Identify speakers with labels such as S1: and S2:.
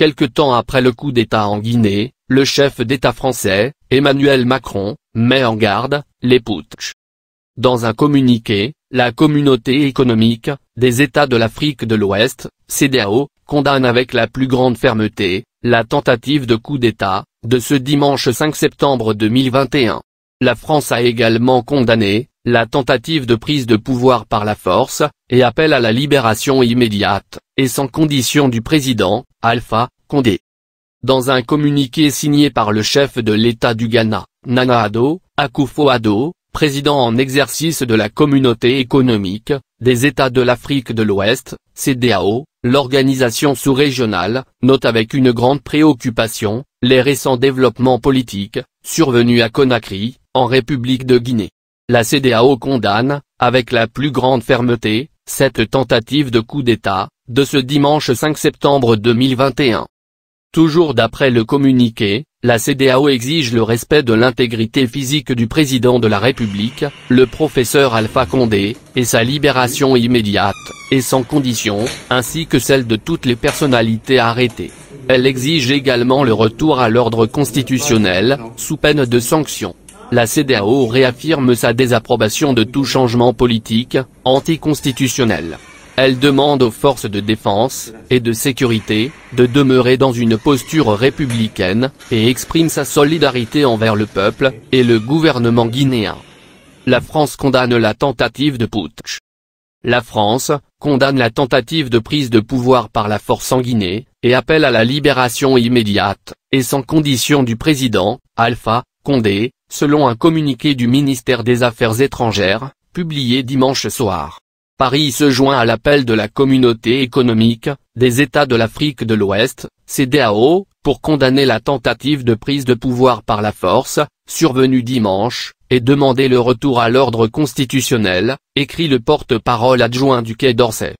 S1: Quelque temps après le coup d'État en Guinée, le chef d'État français, Emmanuel Macron, met en garde les putsch. Dans un communiqué, la communauté économique des États de l'Afrique de l'Ouest, CDAO, condamne avec la plus grande fermeté la tentative de coup d'État de ce dimanche 5 septembre 2021. La France a également condamné la tentative de prise de pouvoir par la force, et appel à la libération immédiate, et sans condition du président, Alpha, Condé. Dans un communiqué signé par le chef de l'État du Ghana, Nana Ado, Akufo-Addo, président en exercice de la Communauté économique, des États de l'Afrique de l'Ouest, CDAO, l'organisation sous-régionale, note avec une grande préoccupation, les récents développements politiques, survenus à Conakry, en République de Guinée. La CDAO condamne, avec la plus grande fermeté, cette tentative de coup d'État, de ce dimanche 5 septembre 2021. Toujours d'après le communiqué, la CDAO exige le respect de l'intégrité physique du président de la République, le professeur Alpha Condé, et sa libération immédiate, et sans condition, ainsi que celle de toutes les personnalités arrêtées. Elle exige également le retour à l'ordre constitutionnel, sous peine de sanctions la CDAO réaffirme sa désapprobation de tout changement politique, anticonstitutionnel. Elle demande aux forces de défense et de sécurité de demeurer dans une posture républicaine, et exprime sa solidarité envers le peuple et le gouvernement guinéen. La France condamne la tentative de putsch. La France condamne la tentative de prise de pouvoir par la force en Guinée, et appelle à la libération immédiate, et sans condition du président, Alpha, Condé, selon un communiqué du ministère des Affaires étrangères, publié dimanche soir. Paris se joint à l'appel de la communauté économique, des États de l'Afrique de l'Ouest, CDAO, pour condamner la tentative de prise de pouvoir par la force, survenue dimanche, et demander le retour à l'ordre constitutionnel, écrit le porte-parole adjoint du Quai d'Orsay.